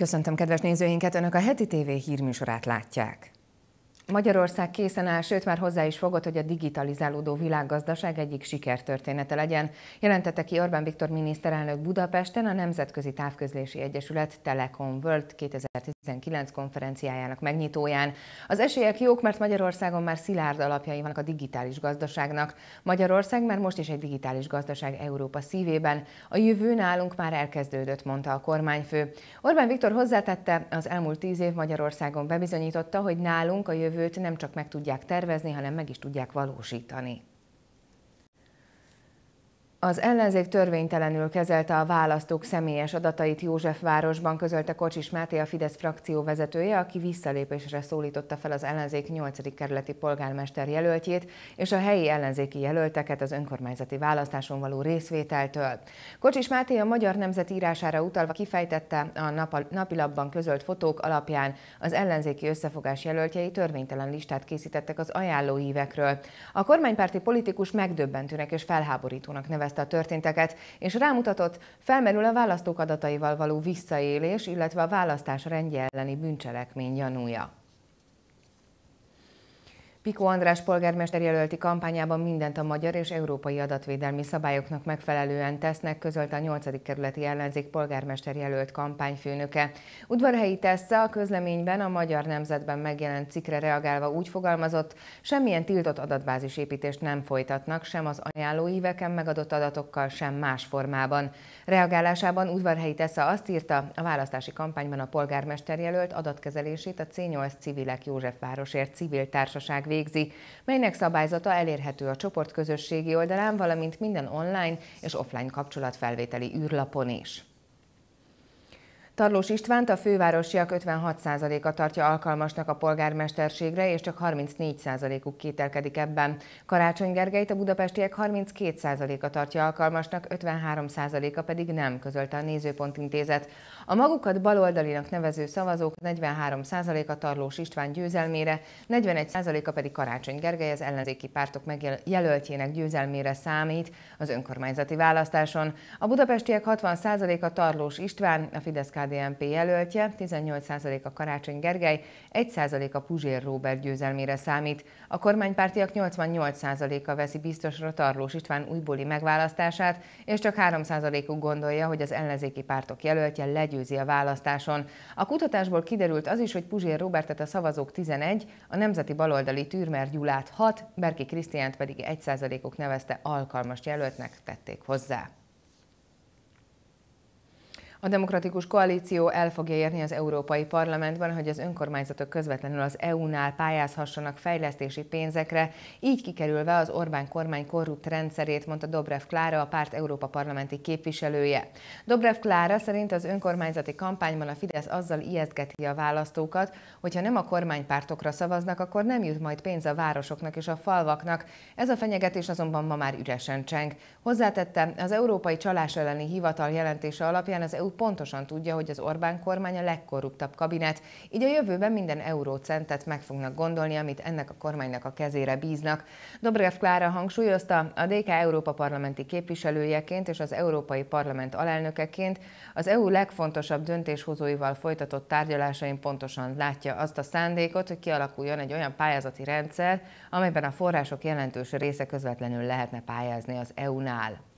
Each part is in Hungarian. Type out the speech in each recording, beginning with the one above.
Köszöntöm kedves nézőinket, Önök a heti TV hírműsorát látják. Magyarország készen áll, sőt már hozzá is fogott, hogy a digitalizálódó világgazdaság egyik sikertörténete legyen. Jelentette ki Orbán Viktor miniszterelnök Budapesten a Nemzetközi Távközlési Egyesület Telekom World 2019 konferenciájának megnyitóján. Az esélyek jók, mert Magyarországon már szilárd alapjai vannak a digitális gazdaságnak. Magyarország már most is egy digitális gazdaság Európa szívében. A jövő nálunk már elkezdődött, mondta a kormányfő. Orbán Viktor hozzátette, az elmúlt tíz év Magyarországon bebizonyította, hogy nálunk a jövő jövőt nem csak meg tudják tervezni, hanem meg is tudják valósítani. Az ellenzék törvénytelenül kezelte a választók személyes adatait Józsefvárosban, közölte Kocsis Máté, a Fidesz frakció vezetője, aki visszalépésre szólította fel az ellenzék 8. kerületi polgármester jelöltjét és a helyi ellenzéki jelölteket az önkormányzati választáson való részvételtől. Kocsis Máté a Magyar Nemzet írására utalva kifejtette, a napilapban közölt fotók alapján az ellenzéki összefogás jelöltjei törvénytelen listát készítettek az ajánlóívekről. A kormánypárti politikus megdöbbentőnek és felháborítónak nevezte a történteket, és rámutatott, felmerül a választók adataival való visszaélés, illetve a választás rendje elleni bűncselekmény gyanúja. Piko András polgármester jelölti kampányában mindent a magyar és európai adatvédelmi szabályoknak megfelelően tesznek, közölte a 8. kerületi ellenzék polgármester jelölt kampányfőnöke. Udvarhelyi Tessa a közleményben a Magyar Nemzetben megjelent cikkre reagálva úgy fogalmazott, semmilyen tiltott adatbázis építést nem folytatnak, sem az ajánlóíveken megadott adatokkal, sem más formában. Reagálásában Udvarhelyi Tessa azt írta, a választási kampányban a polgármester jelölt adatkezelését a C8 Civilek Józsefvárosért civil társaság végzett végzi, melynek szabályzata elérhető a csoport közösségi oldalán, valamint minden online és offline kapcsolatfelvételi űrlapon is. Tarlós Istvánt a fővárosiak 56%-a tartja alkalmasnak a polgármesterségre, és csak 34%-uk kételkedik ebben. Karácsony Gergelyt a budapestiek 32%-a tartja alkalmasnak, 53%-a pedig nem, közölte a Nézőpont Intézet. A magukat baloldalinak nevező szavazók 43%-a Tarlós István győzelmére, 41%-a pedig Karácsony Gergely az ellenzéki pártok megjelöltjének győzelmére számít az önkormányzati választáson. A budapestiek 60%-a Tarlós István, a fidesz KDNP jelöltje, 18% a Karácsony Gergely, 1% a Puzsér Róbert győzelmére számít. A kormánypártiak 88%-a veszi biztosra Tarlós István újbóli megválasztását, és csak 3%-uk gondolja, hogy az ellenzéki pártok jelöltje legyőzi a választáson. A kutatásból kiderült az is, hogy Puzsér Róbertet a szavazók 11, a nemzeti baloldali Türmer Gyulát 6, Berki Krisztiánt pedig 1%-uk nevezte alkalmas jelöltnek tették hozzá. A demokratikus koalíció el fogja érni az Európai Parlamentben, hogy az önkormányzatok közvetlenül az EU-nál pályázhassanak fejlesztési pénzekre, így kikerülve az Orbán kormány korrupt rendszerét, mondta Dobrev Klára, a párt Európa parlamenti képviselője. Dobrev Klára szerint az önkormányzati kampányban a Fidesz azzal ijesztgeti a választókat, hogyha nem a kormánypártokra szavaznak, akkor nem jut majd pénz a városoknak és a falvaknak. Ez a fenyegetés azonban ma már üresen cseng. Hozzátette, az Európai Csalás elleni Hivatal jelentése alapján az EU pontosan tudja, hogy az Orbán kormány a legkorruptabb kabinet, így a jövőben minden eurócentet meg fognak gondolni, amit ennek a kormánynak a kezére bíznak. Dobrev Klára hangsúlyozta, a DK Európa parlamenti képviselőjeként és az Európai Parlament alelnökeként az EU legfontosabb döntéshozóival folytatott tárgyalásain pontosan látja azt a szándékot, hogy kialakuljon egy olyan pályázati rendszer, amelyben a források jelentős része közvetlenül lehetne pályázni az EU-nál.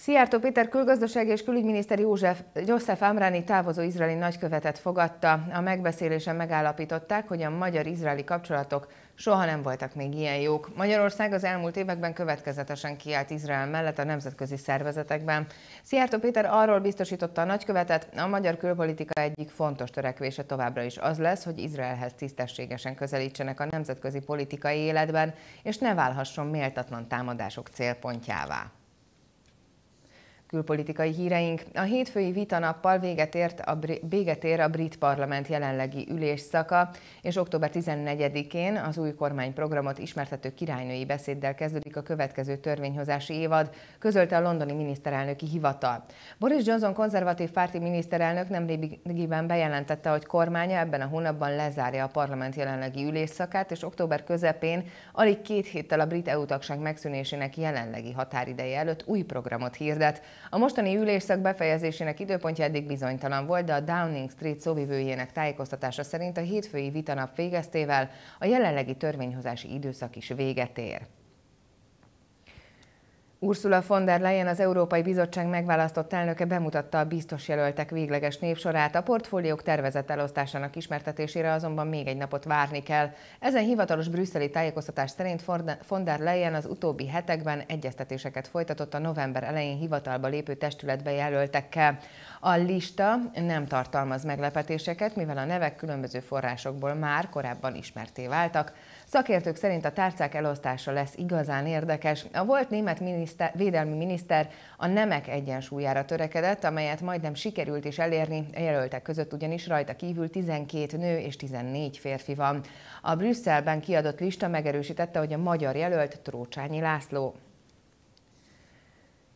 Szijjártó Péter külgazdasági és külügyminiszter József, József Amráni távozó izraeli nagykövetet fogadta. A megbeszélésen megállapították, hogy a magyar-izraeli kapcsolatok soha nem voltak még ilyen jók. Magyarország az elmúlt években következetesen kiállt Izrael mellett a nemzetközi szervezetekben. Szijjártó Péter arról biztosította a nagykövetet, a magyar külpolitika egyik fontos törekvése továbbra is az lesz, hogy Izraelhez tisztességesen közelítsenek a nemzetközi politikai életben, és ne válhasson méltatlan támadások célpontjává. Külpolitikai híreink. A hétfői vitanappal véget, ért a, véget ér a brit parlament jelenlegi ülésszaka, és október 14-én az új kormányprogramot ismertető királynői beszéddel kezdődik a következő törvényhozási évad, közölte a londoni miniszterelnöki hivatal. Boris Johnson konzervatív párti miniszterelnök nemrégiben bejelentette, hogy kormánya ebben a hónapban lezárja a parlament jelenlegi ülésszakát, és október közepén, alig két héttel a brit EU-tagság megszűnésének jelenlegi határideje előtt új programot hirdet, a mostani ülésszak befejezésének időpontja eddig bizonytalan volt, de a Downing Street szóvivőjének tájékoztatása szerint a hétfői vitanap végeztével a jelenlegi törvényhozási időszak is véget ér. Ursula von der Leyen, az Európai Bizottság megválasztott elnöke bemutatta a biztos jelöltek végleges névsorát, a portfóliók tervezett elosztásának ismertetésére azonban még egy napot várni kell. Ezen hivatalos brüsszeli tájékoztatás szerint von der Leyen az utóbbi hetekben egyeztetéseket folytatott a november elején hivatalba lépő testületbe jelöltekkel. A lista nem tartalmaz meglepetéseket, mivel a nevek különböző forrásokból már korábban ismerté váltak. Szakértők szerint a tárcák elosztása lesz igazán érdekes. A volt német miniszter miniszter, védelmi miniszter a nemek egyensúlyára törekedett, amelyet majdnem sikerült is elérni, a jelöltek között ugyanis rajta kívül 12 nő és 14 férfi van. A Brüsszelben kiadott lista megerősítette, hogy a magyar jelölt Trócsányi László.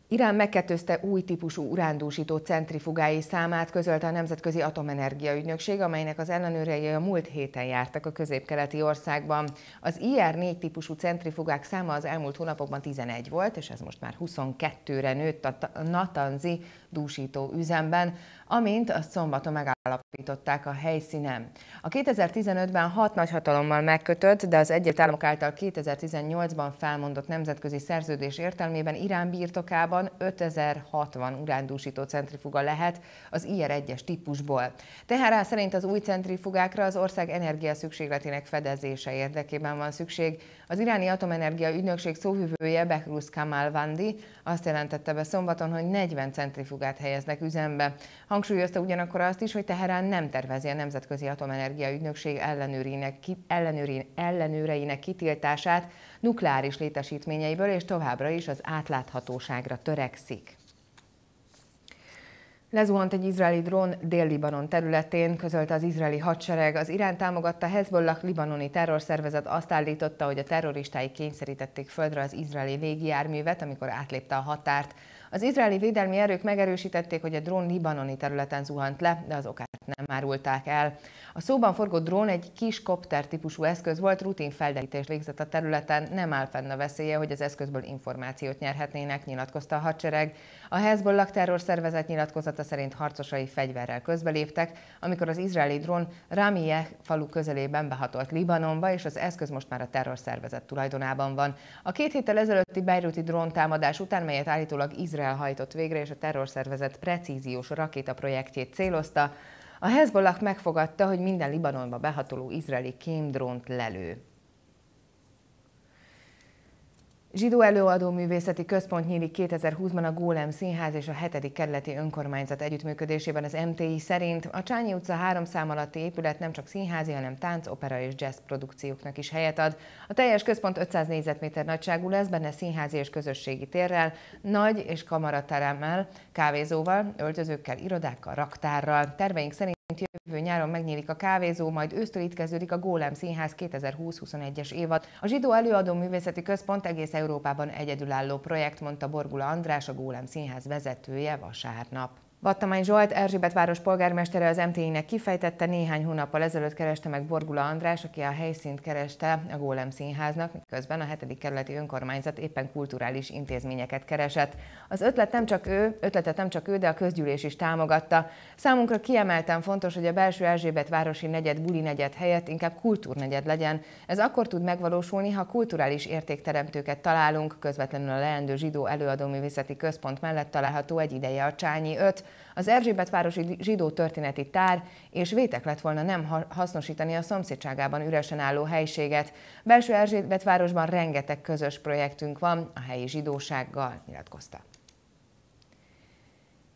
Irán megkettőzte új típusú urándúsító centrifugái számát, közölte a Nemzetközi Atomenergia Ügynökség, amelynek az ellenőrei a múlt héten jártak a középkeleti országban. Az IR-4 típusú centrifugák száma az elmúlt hónapokban 11 volt, és ez most már 22-re nőtt a Natanzi dúsító üzemben amint azt szombaton megállapították a helyszínen. A 2015-ben hat nagyhatalommal megkötött, de az Egyesült Államok által 2018-ban felmondott nemzetközi szerződés értelmében Irán birtokában 5060 urándúsító centrifuga lehet az IR-1-es típusból. Teherá szerint az új centrifugákra az ország energia szükségletének fedezése érdekében van szükség. Az iráni atomenergia ügynökség szóvivője Behrusz Kamal Vandi azt jelentette be szombaton, hogy 40 centrifugát helyeznek üzembe. Hangsúlyozta ugyanakkor azt is, hogy Teherán nem tervezi a Nemzetközi Atomenergia Ügynökség ellenőrinek, ki, ellenőrin, ellenőreinek kitiltását nukleáris létesítményeiből, és továbbra is az átláthatóságra törekszik. Lezuhant egy izraeli drón Dél-Libanon területén, közölte az izraeli hadsereg. Az Irán támogatta Hezbollah libanoni terrorszervezet azt állította, hogy a terroristái kényszerítették földre az izraeli légijárművet, amikor átlépte a határt. Az izraeli védelmi erők megerősítették, hogy a drón libanoni területen zuhant le, de az okát nem árulták el. A szóban forgó drón egy kis kopter típusú eszköz volt, rutin felderítés végzett a területen, nem áll fenn a veszélye, hogy az eszközből információt nyerhetnének, nyilatkozta a hadsereg. A Hezbollah terrorszervezet nyilatkozata szerint harcosai fegyverrel közbeléptek, amikor az izraeli drón Ramie falu közelében behatolt Libanonba, és az eszköz most már a terrorszervezet tulajdonában van. A két héttel ezelőtti Beiruti drón támadás után, melyet állítólag Izrael Izrael hajtott végre, és a terrorszervezet precíziós projektjét célozta, a Hezbollah megfogadta, hogy minden Libanonba behatoló izraeli kémdrónt lelő. Zsidó előadó művészeti központ nyílik 2020-ban a Gólem Színház és a 7. kerületi önkormányzat együttműködésében az MTI szerint. A Csányi utca három szám alatti épület nem csak színházi, hanem tánc, opera és jazz produkcióknak is helyet ad. A teljes központ 500 négyzetméter nagyságú lesz, benne színházi és közösségi térrel, nagy és kamarateremmel, kávézóval, öltözőkkel, irodákkal, raktárral. Terveink szerint Jövő nyáron megnyílik a kávézó, majd ősztől itt kezdődik a Gólem Színház 2020-21-es évad. A Zsidó Előadó Művészeti Központ egész Európában egyedülálló projekt, mondta Borgula András, a Gólem Színház vezetője vasárnap. Vattamány Zsolt, Erzsébet város polgármestere az MTI-nek kifejtette, néhány hónappal ezelőtt kereste meg Borgula András, aki a helyszínt kereste a Gólem Színháznak, miközben a 7. kerületi önkormányzat éppen kulturális intézményeket keresett. Az ötlet nem csak ő, ötletet nem csak ő, de a közgyűlés is támogatta. Számunkra kiemelten fontos, hogy a belső Erzsébet városi negyed buli negyed helyett inkább kultúrnegyed legyen. Ez akkor tud megvalósulni, ha kulturális értékteremtőket találunk, közvetlenül a leendő zsidó előadóművészeti központ mellett található egy ideje a Csányi 5, az Erzsébetvárosi Zsidó Történeti Tár és vétek lett volna nem hasznosítani a szomszédságában üresen álló helységet. Belső Erzsébetvárosban rengeteg közös projektünk van a helyi zsidósággal, nyilatkozta.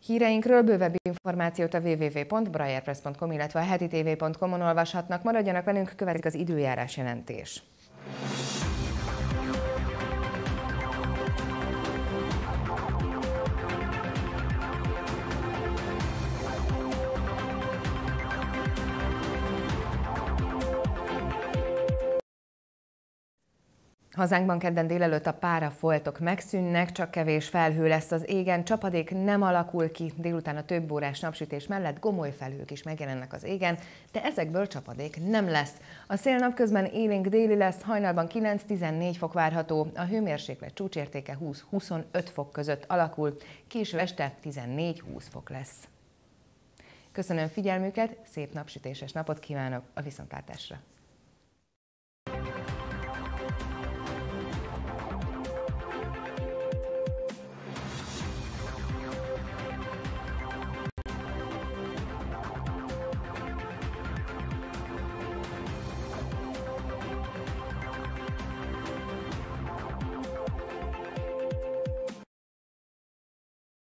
Híreinkről bővebb információt a www.brajerpress.com, illetve a tvcom on olvashatnak. Maradjanak velünk, következik az időjárás jelentés. Hazánkban kedden délelőtt a pára foltok megszűnnek, csak kevés felhő lesz az égen, csapadék nem alakul ki, délután a több órás napsütés mellett gomoly felhők is megjelennek az égen, de ezekből csapadék nem lesz. A szél napközben élénk déli lesz, hajnalban 9-14 fok várható, a hőmérséklet csúcsértéke 20-25 fok között alakul, késő este 14-20 fok lesz. Köszönöm figyelmüket, szép napsütéses napot kívánok a viszontlátásra!